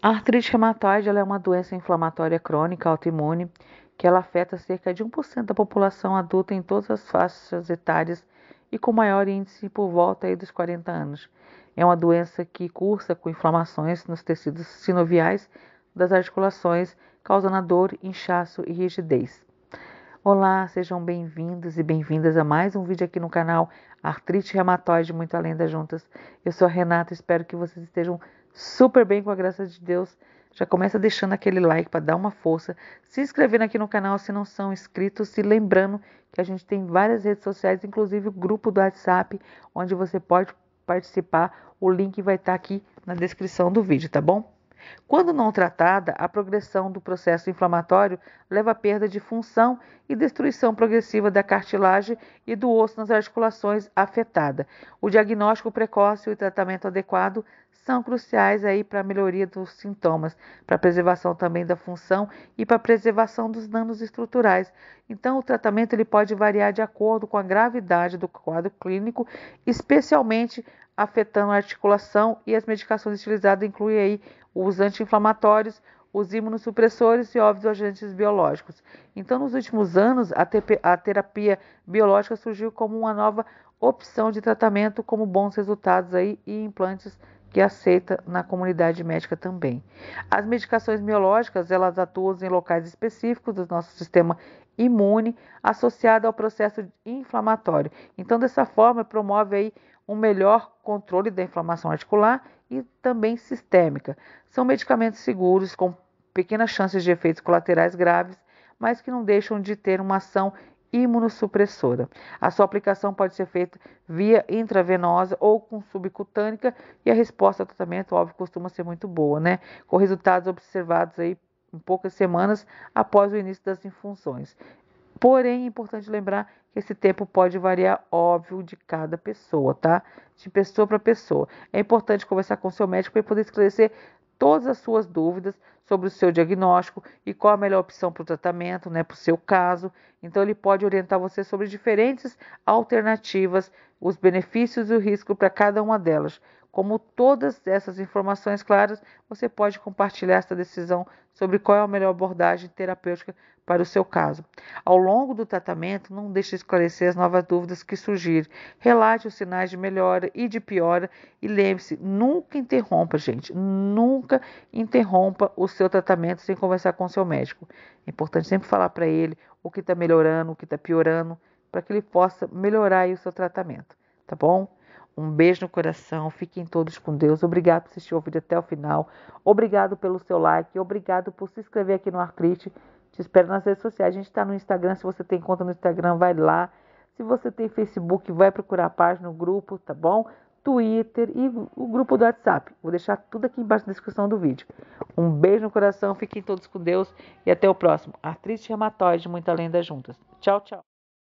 A artrite reumatoide é uma doença inflamatória crônica autoimune que ela afeta cerca de 1% da população adulta em todas as faixas etárias e com maior índice por volta dos 40 anos. É uma doença que cursa com inflamações nos tecidos sinoviais das articulações, causando dor, inchaço e rigidez. Olá, sejam bem-vindos e bem-vindas a mais um vídeo aqui no canal Artrite Reumatoide Muito Além das Juntas. Eu sou a Renata, espero que vocês estejam super bem com a graça de Deus. Já começa deixando aquele like para dar uma força, se inscrevendo aqui no canal se não são inscritos e lembrando que a gente tem várias redes sociais, inclusive o grupo do WhatsApp, onde você pode participar. O link vai estar tá aqui na descrição do vídeo, tá bom? Quando não tratada, a progressão do processo inflamatório leva à perda de função e destruição progressiva da cartilagem e do osso nas articulações afetada. O diagnóstico precoce e o tratamento adequado são cruciais aí para a melhoria dos sintomas, para a preservação também da função e para a preservação dos danos estruturais. Então, o tratamento ele pode variar de acordo com a gravidade do quadro clínico, especialmente afetando a articulação e as medicações utilizadas incluem aí os anti-inflamatórios, os imunossupressores e óbvios agentes biológicos. Então, nos últimos anos, a, te a terapia biológica surgiu como uma nova opção de tratamento, como bons resultados aí e implantes que aceita na comunidade médica também. As medicações biológicas, elas atuam em locais específicos do nosso sistema imune, associado ao processo inflamatório. Então, dessa forma, promove aí um melhor controle da inflamação articular e também sistêmica. São medicamentos seguros com pequenas chances de efeitos colaterais graves, mas que não deixam de ter uma ação imunossupressora. A sua aplicação pode ser feita via intravenosa ou com subcutânica e a resposta ao tratamento, óbvio, costuma ser muito boa, né? Com resultados observados aí em poucas semanas após o início das infunções. Porém, é importante lembrar que esse tempo pode variar, óbvio, de cada pessoa, tá? De pessoa para pessoa. É importante conversar com seu médico para poder esclarecer todas as suas dúvidas sobre o seu diagnóstico e qual a melhor opção para o tratamento, né, para o seu caso. Então, ele pode orientar você sobre diferentes alternativas, os benefícios e o risco para cada uma delas, como todas essas informações claras, você pode compartilhar essa decisão sobre qual é a melhor abordagem terapêutica para o seu caso. Ao longo do tratamento, não deixe de esclarecer as novas dúvidas que surgirem. Relate os sinais de melhora e de piora e lembre-se, nunca interrompa, gente, nunca interrompa o seu tratamento sem conversar com o seu médico. É importante sempre falar para ele o que está melhorando, o que está piorando, para que ele possa melhorar o seu tratamento, tá bom? Um beijo no coração, fiquem todos com Deus. Obrigado por assistir o vídeo até o final. Obrigado pelo seu like, obrigado por se inscrever aqui no Artrite. Te espero nas redes sociais. A gente está no Instagram. Se você tem conta no Instagram, vai lá. Se você tem Facebook, vai procurar a página, o grupo, tá bom? Twitter e o grupo do WhatsApp. Vou deixar tudo aqui embaixo na descrição do vídeo. Um beijo no coração, fiquem todos com Deus e até o próximo. Artrite reumatoide, muita lenda juntas. Tchau, tchau.